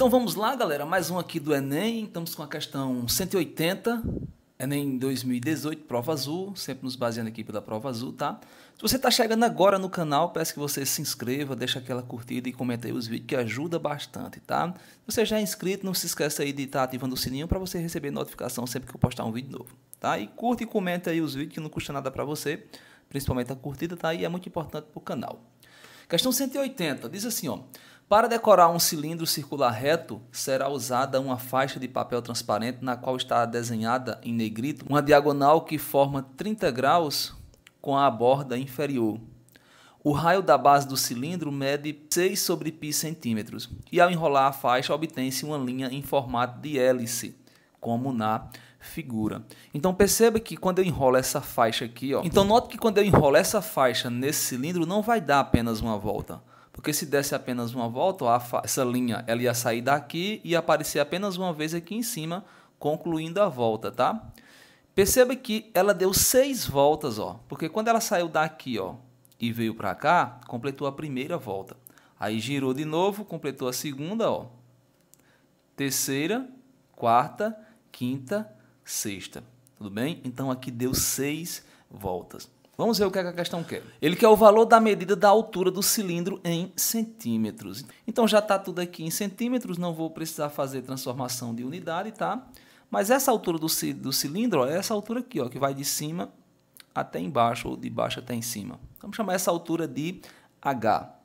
Então vamos lá, galera. Mais um aqui do Enem. Estamos com a questão 180, Enem 2018, prova azul. Sempre nos baseando aqui pela prova azul, tá? Se você está chegando agora no canal, peço que você se inscreva, deixa aquela curtida e comenta aí os vídeos que ajuda bastante, tá? Se você já é inscrito, não se esqueça aí de estar tá ativando o sininho para você receber notificação sempre que eu postar um vídeo novo, tá? E curte e comenta aí os vídeos que não custa nada para você, principalmente a curtida, tá? E é muito importante para o canal. Questão 180 diz assim, ó: para decorar um cilindro circular reto, será usada uma faixa de papel transparente na qual está desenhada em negrito uma diagonal que forma 30 graus com a borda inferior. O raio da base do cilindro mede 6 sobre π centímetros e ao enrolar a faixa obtém-se uma linha em formato de hélice, como na figura. Então perceba que quando eu enrolo essa faixa aqui, ó, então note que quando eu enrolo essa faixa nesse cilindro não vai dar apenas uma volta. Porque se desse apenas uma volta, ó, essa linha ela ia sair daqui e aparecer apenas uma vez aqui em cima, concluindo a volta, tá? Perceba que ela deu seis voltas, ó, porque quando ela saiu daqui ó, e veio para cá, completou a primeira volta. Aí girou de novo, completou a segunda, ó, terceira, quarta, quinta, sexta. Tudo bem? Então aqui deu seis voltas. Vamos ver o é que a questão quer. Ele quer o valor da medida da altura do cilindro em centímetros. Então já está tudo aqui em centímetros, não vou precisar fazer transformação de unidade, tá? Mas essa altura do, do cilindro ó, é essa altura aqui, ó, que vai de cima até embaixo, ou de baixo até em cima. Vamos chamar essa altura de H.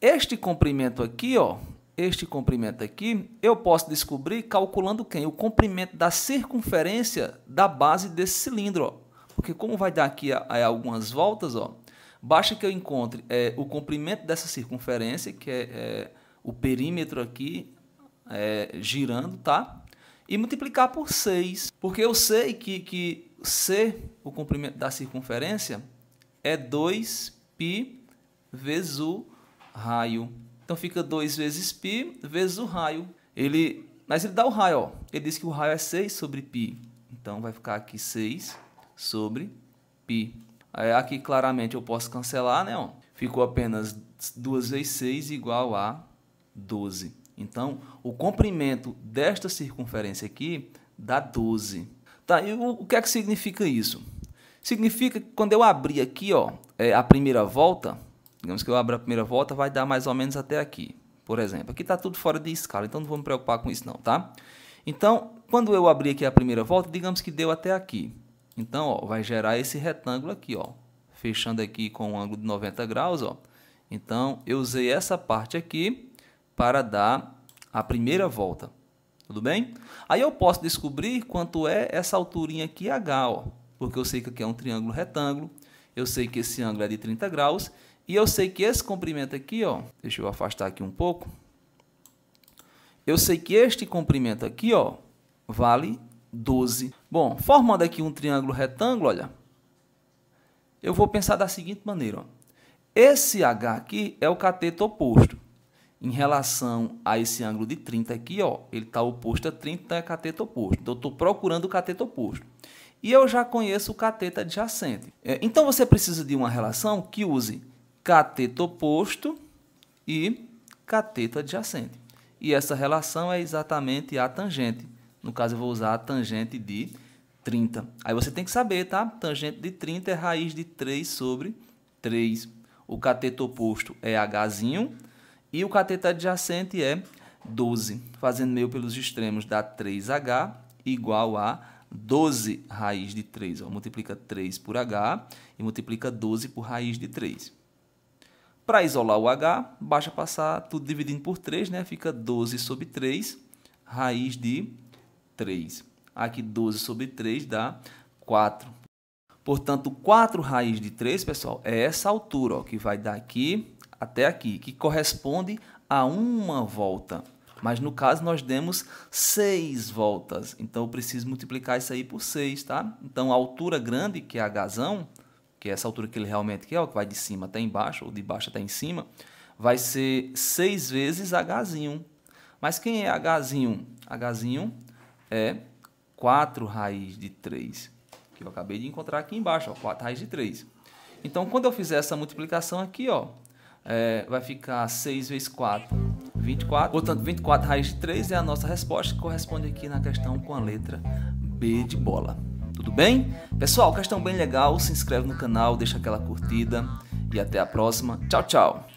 Este comprimento aqui ó, este comprimento aqui, eu posso descobrir calculando quem? O comprimento da circunferência da base desse cilindro. Ó. Porque como vai dar aqui algumas voltas, ó, basta que eu encontre é, o comprimento dessa circunferência, que é, é o perímetro aqui é, girando, tá? E multiplicar por 6. Porque eu sei que, que C, o comprimento da circunferência, é 2π vezes o raio. Então fica 2 vezes π vezes o raio. Ele, mas ele dá o raio, ó. Ele diz que o raio é 6 sobre π. Então vai ficar aqui 6 sobre π. aqui claramente eu posso cancelar, né? Ó. Ficou apenas 2 vezes 6 igual a 12. Então, o comprimento desta circunferência aqui dá 12. Tá, e o, que é que significa isso? Significa que quando eu abrir aqui ó, é, a primeira volta, Digamos que eu abra a primeira volta, vai dar mais ou menos até aqui, por exemplo. Aqui está tudo fora de escala, então não vou me preocupar com isso não, tá? Então, quando eu abrir aqui a primeira volta, digamos que deu até aqui. Então, ó, vai gerar esse retângulo aqui, ó, fechando aqui com um ângulo de 90 graus. Ó. Então, eu usei essa parte aqui para dar a primeira volta. Tudo bem? Aí eu posso descobrir quanto é essa alturinha aqui H, ó, porque eu sei que aqui é um triângulo retângulo, eu sei que esse ângulo é de 30 graus e eu sei que esse comprimento aqui, ó, deixa eu afastar aqui um pouco. Eu sei que este comprimento aqui, ó, vale 12. Bom, formando aqui um triângulo retângulo, olha, eu vou pensar da seguinte maneira, ó. Esse H aqui é o cateto oposto. Em relação a esse ângulo de 30 aqui, ó, ele está oposto a 30, então é cateto oposto. Então, eu estou procurando o cateto oposto e eu já conheço o cateto adjacente. É, então você precisa de uma relação que use cateto oposto e cateto adjacente. E essa relação é exatamente a tangente. No caso, eu vou usar a tangente de 30. Aí você tem que saber, tá? Tangente de 30 é raiz de 3 sobre 3. O cateto oposto é Hzinho e o cateto adjacente é 12. Fazendo meio pelos extremos, dá 3H igual a 12 raiz de 3. Ó. Multiplica 3 por H e multiplica 12 por raiz de 3. Para isolar o H, basta passar tudo dividindo por 3, né? fica 12 sobre 3, raiz de 3. Aqui 12 sobre 3 dá 4. Portanto, 4 raiz de 3, pessoal, é essa altura ó, que vai daqui até aqui, que corresponde a uma volta. Mas no caso nós demos 6 voltas, então eu preciso multiplicar isso aí por 6, tá? Então a altura grande, que é Hzão, que é essa altura que ele realmente quer, é que vai de cima até embaixo, ou de baixo até em cima, vai ser 6 vezes H. Mas quem é H? H é 4 raiz de 3, que eu acabei de encontrar aqui embaixo, ó, 4 raiz de 3. Então, quando eu fizer essa multiplicação aqui, ó, é, vai ficar 6 vezes 4, 24. Portanto, 24 raiz de 3 é a nossa resposta, que corresponde aqui na questão com a letra B de bola. Tudo bem? Pessoal, questão é bem legal, se inscreve no canal, deixa aquela curtida e até a próxima. Tchau, tchau!